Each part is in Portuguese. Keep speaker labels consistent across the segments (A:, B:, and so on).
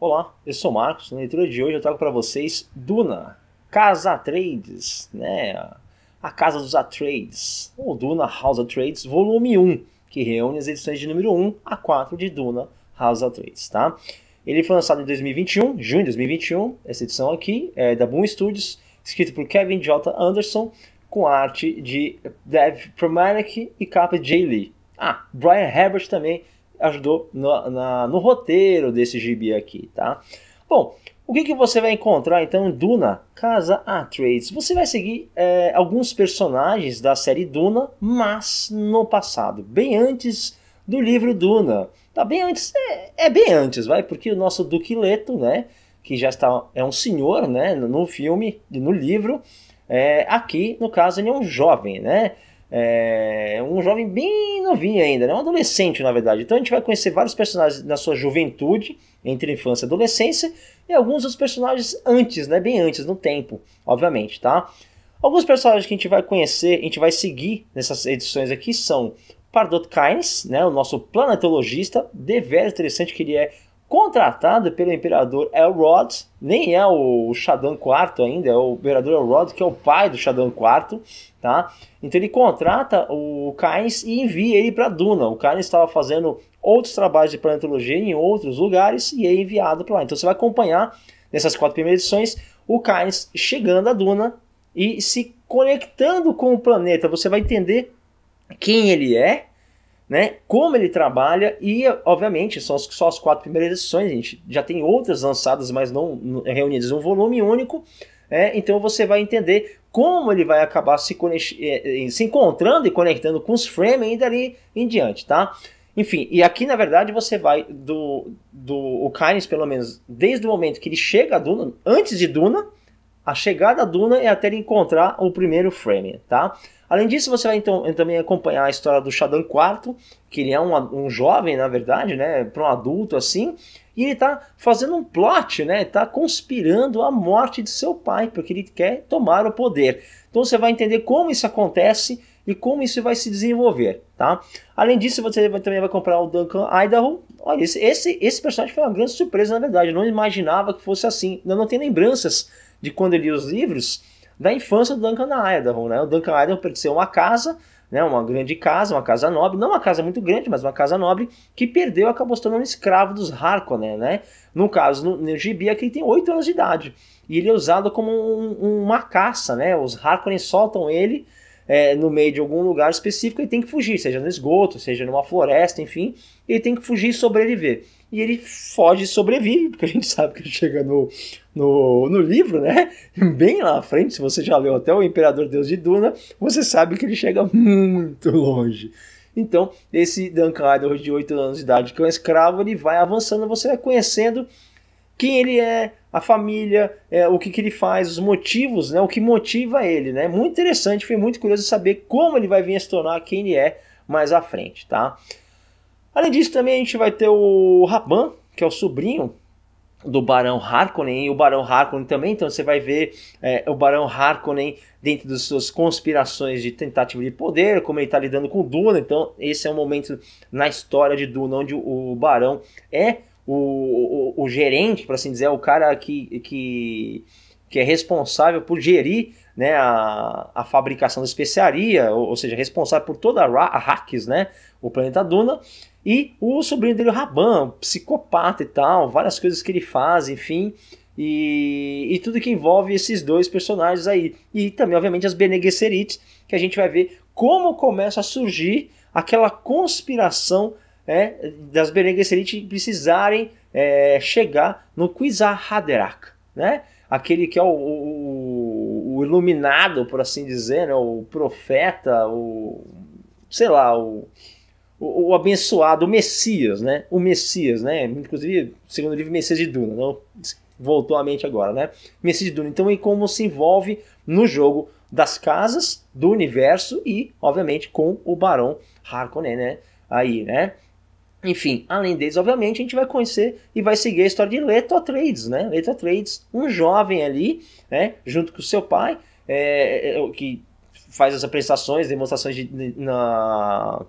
A: Olá, eu sou o Marcos. Na leitura de hoje eu trago para vocês Duna, Casa Trades, né? A Casa dos Atrades, ou Duna House Trades volume 1, que reúne as edições de número 1 a 4 de Duna House Atreides, tá? Ele foi lançado em 2021, junho de 2021, essa edição aqui é da Boom Studios, escrito por Kevin J. Anderson, com arte de Dev Promanic e capa de Jay Lee. Ah, Brian Herbert também ajudou no, na, no roteiro desse gibi aqui, tá? Bom, o que, que você vai encontrar então em Duna Casa Atreides? Você vai seguir é, alguns personagens da série Duna, mas no passado, bem antes do livro Duna. Tá bem antes, é, é bem antes, vai, porque o nosso Duque Leto, né, que já está, é um senhor, né, no filme e no livro, é, aqui no caso ele é um jovem, né? É, é um jovem bem novinho ainda, né? um adolescente na verdade. Então a gente vai conhecer vários personagens na sua juventude, entre infância e adolescência, e alguns dos personagens antes, né? bem antes, no tempo, obviamente. tá? Alguns personagens que a gente vai conhecer, a gente vai seguir nessas edições aqui são Pardot Kynes, né? o nosso planetologista, de velho interessante que ele é contratado pelo imperador Elrod, nem é o Shadan IV ainda, é o imperador Elrod que é o pai do Shadan IV, tá? Então ele contrata o Cairns e envia ele para Duna. O Cairns estava fazendo outros trabalhos de planetologia em outros lugares e é enviado para lá. Então você vai acompanhar nessas quatro primeiras edições o Cairns chegando a Duna e se conectando com o planeta. Você vai entender quem ele é, né? Como ele trabalha e, obviamente, são só as quatro primeiras edições, gente. Já tem outras lançadas, mas não é reunidas em um volume único. É, então você vai entender como ele vai acabar se, eh, eh, se encontrando e conectando com os frames ainda ali em diante, tá? Enfim, e aqui na verdade você vai do, do o Kynes, pelo menos desde o momento que ele chega a Duna, antes de Duna, a chegada à Duna e é até ele encontrar o primeiro Fremen, tá? Além disso, você vai então eh, também acompanhar a história do Shadan IV, que ele é um, um jovem, na verdade, né, para um adulto assim, e ele está fazendo um plot, né, está conspirando a morte de seu pai, porque ele quer tomar o poder. Então você vai entender como isso acontece e como isso vai se desenvolver, tá? Além disso, você também vai comprar o Duncan Idaho. Olha, esse, esse, esse personagem foi uma grande surpresa, na verdade. Eu não imaginava que fosse assim. Eu não tenho lembranças de quando ele lia os livros da infância do Duncan Idaho. Né? O Duncan Idaho perdeu uma casa, né? uma grande casa, uma casa nobre, não uma casa muito grande, mas uma casa nobre, que perdeu e acabou se tornando um escravo dos Harkonnen. Né? No caso, no, no Gibi, aqui é ele tem 8 anos de idade. E ele é usado como um, uma caça, né? Os Harkonnen soltam ele é, no meio de algum lugar específico, e tem que fugir, seja no esgoto, seja numa floresta, enfim, ele tem que fugir e sobreviver e ele foge e sobrevive, porque a gente sabe que ele chega no, no, no, livro, né? Bem lá na frente, se você já leu até o Imperador Deus de Duna, você sabe que ele chega muito longe. Então, esse Duncan de 8 anos de idade, que é um escravo, ele vai avançando, você vai conhecendo quem ele é, a família, é, o que, que ele faz, os motivos, né, o que motiva ele. Né? Muito interessante, foi muito curioso saber como ele vai vir a se tornar quem ele é mais à frente. tá? Além disso, também a gente vai ter o Raban, que é o sobrinho do Barão Harkonnen, e o Barão Harkonnen também, então você vai ver é, o Barão Harkonnen dentro das suas conspirações de tentativa de poder, como ele está lidando com Duna, então esse é um momento na história de Duna onde o Barão é o, o, o gerente, para assim dizer, é o cara que, que, que é responsável por gerir né, a, a fabricação da especiaria, ou, ou seja, responsável por toda a, a né, o planeta Duna. E o sobrinho dele, o Raban, um psicopata e tal, várias coisas que ele faz, enfim. E, e tudo que envolve esses dois personagens aí. E também, obviamente, as Bene Gesserit, que a gente vai ver como começa a surgir aquela conspiração é, das Bene Gesserit precisarem é, chegar no Kwisar Haderach, né? Aquele que é o, o, o iluminado, por assim dizer, né? o profeta, o sei lá, o o, o, abençoado, o Messias, né? O Messias, né? Inclusive, segundo o livro Messias de Duna, não voltou à mente agora, né? Messias de Duna. Então, e como se envolve no jogo das casas, do universo e, obviamente, com o Barão Harkonnen, né? Aí, né? Enfim, além deles, obviamente, a gente vai conhecer e vai seguir a história de Leto Atreides, né? Leto Atreides, um jovem ali, né? Junto com seu pai, é, é que faz as apresentações, demonstrações de, na,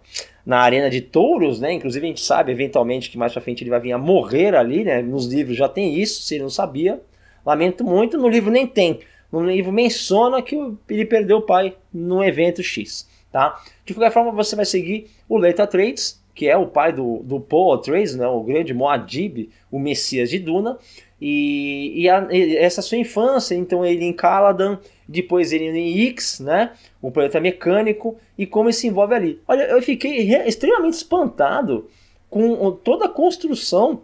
A: na arena de touros, né? Inclusive a gente sabe eventualmente que mais pra frente ele vai vir a morrer ali, né? Nos livros já tem isso, se ele não sabia. Lamento muito, no livro nem tem. No livro menciona que ele perdeu o pai no evento X, tá? De qualquer forma, você vai seguir o Leita Trades, que é o pai do, do Paul Atreides, né? O grande Moadib, o Messias de Duna. E, e, a, e essa sua infância, então ele em Caladan, depois ele em X, né? O planeta é mecânico e como ele se envolve ali. Olha, eu fiquei extremamente espantado com toda a construção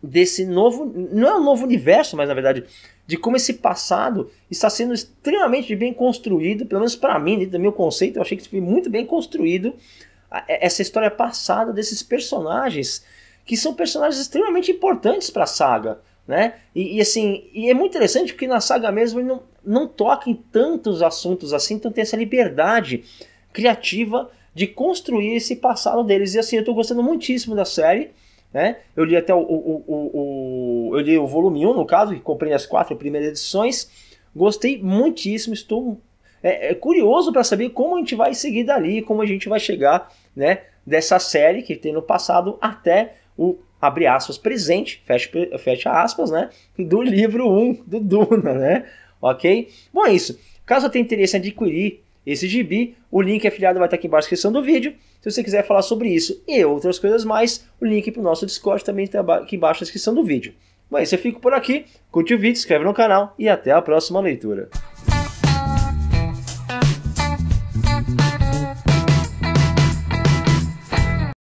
A: desse novo, não é um novo universo, mas na verdade, de como esse passado está sendo extremamente bem construído, pelo menos para mim, dentro do meu conceito, eu achei que foi muito bem construído é, essa história passada desses personagens, que são personagens extremamente importantes para a saga né? E, e, assim, e é muito interessante porque na saga mesmo ele não, não toca em tantos assuntos assim, então tem essa liberdade criativa de construir esse passado deles. E assim, eu estou gostando muitíssimo da série, né? Eu li até o, o, o, o eu li o volume 1, no caso, que comprei as quatro primeiras edições. Gostei muitíssimo, estou é, é curioso para saber como a gente vai seguir dali, como a gente vai chegar, né? Dessa série que tem no passado até o abre aspas, presente, fecha, fecha aspas, né? Do livro 1 do Duna, né? Ok? Bom, é isso. Caso tenha interesse em adquirir esse gibi, o link afiliado vai estar aqui embaixo na descrição do vídeo. Se você quiser falar sobre isso e outras coisas mais, o link para o nosso Discord também está aqui embaixo na descrição do vídeo. Bom, é isso. Eu fico por aqui. Curte o vídeo, se inscreve no canal e até a próxima leitura.